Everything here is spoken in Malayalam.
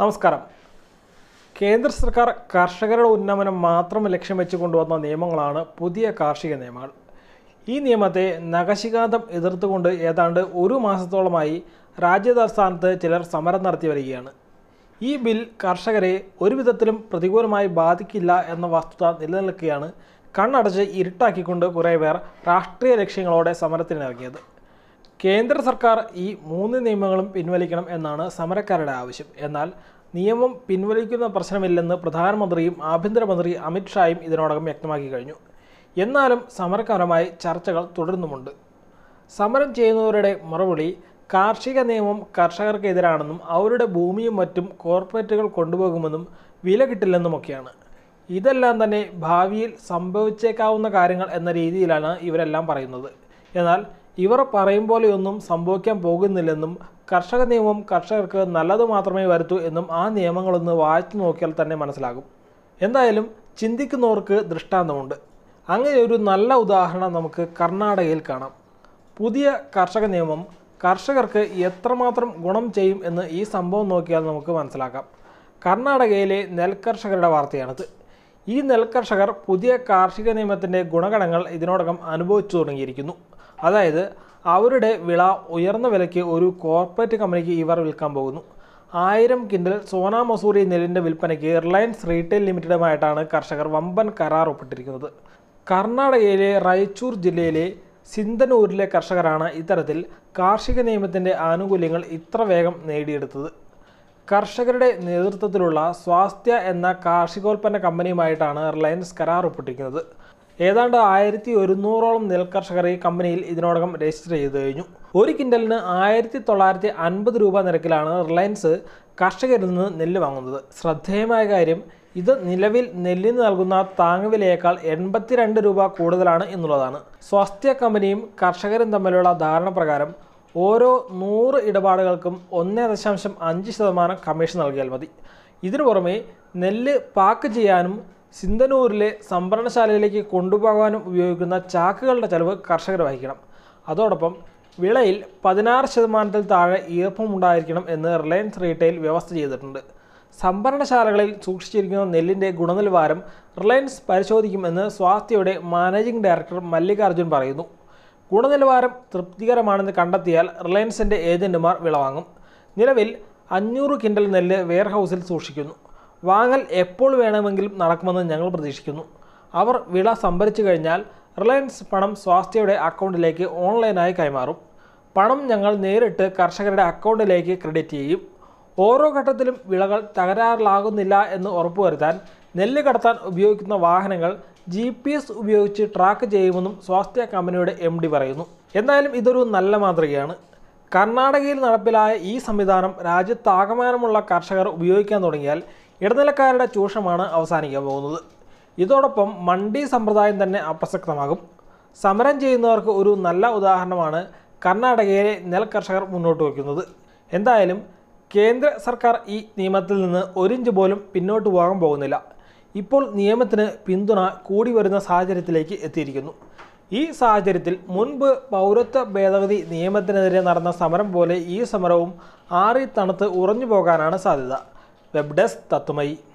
നമസ്കാരം കേന്ദ്ര സർക്കാർ കർഷകരുടെ ഉന്നമനം മാത്രം ലക്ഷ്യം വെച്ച് കൊണ്ടുവന്ന നിയമങ്ങളാണ് പുതിയ കാർഷിക നിയമങ്ങൾ ഈ നിയമത്തെ നഖശികാന്തം എതിർത്തുകൊണ്ട് ഏതാണ്ട് ഒരു മാസത്തോളമായി രാജ്യതലസ്ഥാനത്ത് ചിലർ സമരം നടത്തി വരികയാണ് ഈ ബിൽ കർഷകരെ ഒരുവിധത്തിലും പ്രതികൂലമായി ബാധിക്കില്ല എന്ന വസ്തുത നിലനിൽക്കുകയാണ് കണ്ണടച്ച് ഇരുട്ടാക്കിക്കൊണ്ട് കുറേ പേർ രാഷ്ട്രീയ ലക്ഷ്യങ്ങളോടെ സമരത്തിനിറങ്ങിയത് കേന്ദ്ര സർക്കാർ ഈ മൂന്ന് നിയമങ്ങളും പിൻവലിക്കണം എന്നാണ് സമരക്കാരുടെ ആവശ്യം എന്നാൽ നിയമം പിൻവലിക്കുന്ന പ്രശ്നമില്ലെന്ന് പ്രധാനമന്ത്രിയും ആഭ്യന്തരമന്ത്രി അമിത്ഷായും ഇതിനോടകം വ്യക്തമാക്കി കഴിഞ്ഞു എന്നാലും സമരക്കാരുമായി ചർച്ചകൾ തുടരുന്നുമുണ്ട് സമരം ചെയ്യുന്നവരുടെ മറുപടി കാർഷിക നിയമം കർഷകർക്കെതിരാണെന്നും അവരുടെ ഭൂമിയും മറ്റും കോർപ്പറേറ്റുകൾ കൊണ്ടുപോകുമെന്നും വില കിട്ടില്ലെന്നുമൊക്കെയാണ് ഇതെല്ലാം തന്നെ ഭാവിയിൽ സംഭവിച്ചേക്കാവുന്ന കാര്യങ്ങൾ എന്ന രീതിയിലാണ് ഇവരെല്ലാം പറയുന്നത് എന്നാൽ ഇവർ പറയും പോലെയൊന്നും സംഭവിക്കാൻ പോകുന്നില്ലെന്നും കർഷക നിയമം കർഷകർക്ക് നല്ലത് മാത്രമേ വരുത്തൂ എന്നും ആ നിയമങ്ങളൊന്ന് വായിച്ചു നോക്കിയാൽ തന്നെ മനസ്സിലാകും എന്തായാലും ചിന്തിക്കുന്നവർക്ക് ദൃഷ്ടാന്തമുണ്ട് അങ്ങനെ ഒരു നല്ല ഉദാഹരണം നമുക്ക് കർണാടകയിൽ കാണാം പുതിയ കർഷക നിയമം കർഷകർക്ക് എത്രമാത്രം ഗുണം ചെയ്യും എന്ന് ഈ സംഭവം നോക്കിയാൽ നമുക്ക് മനസ്സിലാക്കാം കർണാടകയിലെ നെൽകർഷകരുടെ വാർത്തയാണിത് ഈ നെൽകർഷകർ പുതിയ കാർഷിക നിയമത്തിൻ്റെ ഗുണഗണങ്ങൾ ഇതിനോടകം അനുഭവിച്ചു തുടങ്ങിയിരിക്കുന്നു അതായത് അവരുടെ വിള ഉയർന്ന വിലയ്ക്ക് ഒരു കോർപ്പറേറ്റ് കമ്പനിക്ക് ഇവർ വിൽക്കാൻ പോകുന്നു ആയിരം കിൻഡൽ സോന മസൂരി നെല്ലിൻ്റെ വിൽപ്പനയ്ക്ക് റിലയൻസ് റീറ്റെയിൽ ലിമിറ്റഡുമായിട്ടാണ് കർഷകർ വമ്പൻ കരാർ ഒപ്പിട്ടിരിക്കുന്നത് കർണാടകയിലെ റായ്ചൂർ ജില്ലയിലെ സിന്ധനൂരിലെ കർഷകരാണ് ഇത്തരത്തിൽ കാർഷിക നിയമത്തിൻ്റെ ആനുകൂല്യങ്ങൾ ഇത്ര വേഗം നേടിയെടുത്തത് കർഷകരുടെ നേതൃത്വത്തിലുള്ള സ്വാസ്ഥ്യ എന്ന കാർഷികോൽപ്പന്ന കമ്പനിയുമായിട്ടാണ് റിലയൻസ് കരാർ ഒപ്പിട്ടിരിക്കുന്നത് ഏതാണ്ട് ആയിരത്തി ഒരുന്നൂറോളം നെൽകർഷകർ ഈ കമ്പനിയിൽ ഇതിനോടകം രജിസ്റ്റർ ചെയ്തു കഴിഞ്ഞു ഒരു കിൻഡലിന് ആയിരത്തി തൊള്ളായിരത്തി അൻപത് രൂപ നിരക്കിലാണ് റിലയൻസ് കർഷകരിൽ നിന്ന് നെല്ല് വാങ്ങുന്നത് ശ്രദ്ധേയമായ കാര്യം ഇത് നിലവിൽ നെല്ലിന് നൽകുന്ന താങ്ങുവിലയേക്കാൾ എൺപത്തിരണ്ട് രൂപ കൂടുതലാണ് എന്നുള്ളതാണ് സ്വാസ്ഥ്യ കമ്പനിയും കർഷകരും തമ്മിലുള്ള ധാരണ പ്രകാരം ഓരോ നൂറ് ഇടപാടുകൾക്കും ഒന്നേ ദശാംശം അഞ്ച് ശതമാനം കമ്മീഷൻ നൽകിയാൽ മതി ഇതിനു പുറമെ നെല്ല് പാക്ക് ചെയ്യാനും സിന്ധനൂരിലെ സംഭരണശാലയിലേക്ക് കൊണ്ടുപോകാനും ഉപയോഗിക്കുന്ന ചാക്കുകളുടെ ചെലവ് കർഷകർ വഹിക്കണം അതോടൊപ്പം വിളയിൽ പതിനാറ് ശതമാനത്തിൽ താഴെ ഈർപ്പമുണ്ടായിരിക്കണം എന്ന് റിലയൻസ് റീറ്റെയിൽ വ്യവസ്ഥ ചെയ്തിട്ടുണ്ട് സംഭരണശാലകളിൽ സൂക്ഷിച്ചിരിക്കുന്ന നെല്ലിൻ്റെ ഗുണനിലവാരം റിലയൻസ് പരിശോധിക്കുമെന്ന് സ്വാസ്ഥ്യയുടെ മാനേജിംഗ് ഡയറക്ടർ മല്ലികാർജുൻ പറയുന്നു ഗുണനിലവാരം തൃപ്തികരമാണെന്ന് കണ്ടെത്തിയാൽ റിലയൻസിൻ്റെ ഏജൻറ്റുമാർ വിളവാങ്ങും നിലവിൽ അഞ്ഞൂറ് കിൻഡൽ നെല്ല് വെയർഹൗസിൽ സൂക്ഷിക്കുന്നു വാങ്ങൽ എപ്പോൾ വേണമെങ്കിലും നടക്കുമെന്ന് ഞങ്ങൾ പ്രതീക്ഷിക്കുന്നു അവർ വിള സംഭരിച്ചു കഴിഞ്ഞാൽ റിലയൻസ് പണം സ്വാസ്ഥ്യയുടെ അക്കൗണ്ടിലേക്ക് ഓൺലൈനായി കൈമാറും പണം ഞങ്ങൾ നേരിട്ട് കർഷകരുടെ അക്കൗണ്ടിലേക്ക് ക്രെഡിറ്റ് ചെയ്യും ഓരോ ഘട്ടത്തിലും വിളകൾ തകരാറിലാകുന്നില്ല എന്ന് ഉറപ്പുവരുത്താൻ നെല്ല് കടത്താൻ ഉപയോഗിക്കുന്ന വാഹനങ്ങൾ ജി പി എസ് ഉപയോഗിച്ച് ട്രാക്ക് ചെയ്യുമെന്നും സ്വാസ്ഥ്യ കമ്പനിയുടെ എം ഡി പറയുന്നു എന്തായാലും ഇതൊരു നല്ല മാതൃകയാണ് കർണാടകയിൽ നടപ്പിലായ ഈ സംവിധാനം രാജ്യത്താകമാനമുള്ള കർഷകർ ഉപയോഗിക്കാൻ തുടങ്ങിയാൽ ഇടനിലക്കാരുടെ ചൂഷണമാണ് അവസാനിക്കാൻ പോകുന്നത് ഇതോടൊപ്പം മണ്ടി സമ്പ്രദായം തന്നെ അപ്രസക്തമാകും സമരം ചെയ്യുന്നവർക്ക് ഒരു നല്ല ഉദാഹരണമാണ് കർണാടകയിലെ നെൽ കർഷകർ മുന്നോട്ട് വയ്ക്കുന്നത് എന്തായാലും കേന്ദ്ര സർക്കാർ ഈ നിയമത്തിൽ നിന്ന് ഒരിഞ്ച് പോലും പിന്നോട്ട് പോകാൻ പോകുന്നില്ല ഇപ്പോൾ നിയമത്തിന് പിന്തുണ കൂടി വരുന്ന സാഹചര്യത്തിലേക്ക് എത്തിയിരിക്കുന്നു ഈ സാഹചര്യത്തിൽ മുൻപ് പൗരത്വ ഭേദഗതി നിയമത്തിനെതിരെ നടന്ന സമരം പോലെ ഈ സമരവും ആറി തണുത്ത് ഉറഞ്ഞു പോകാനാണ് സാധ്യത web webdesk tatumai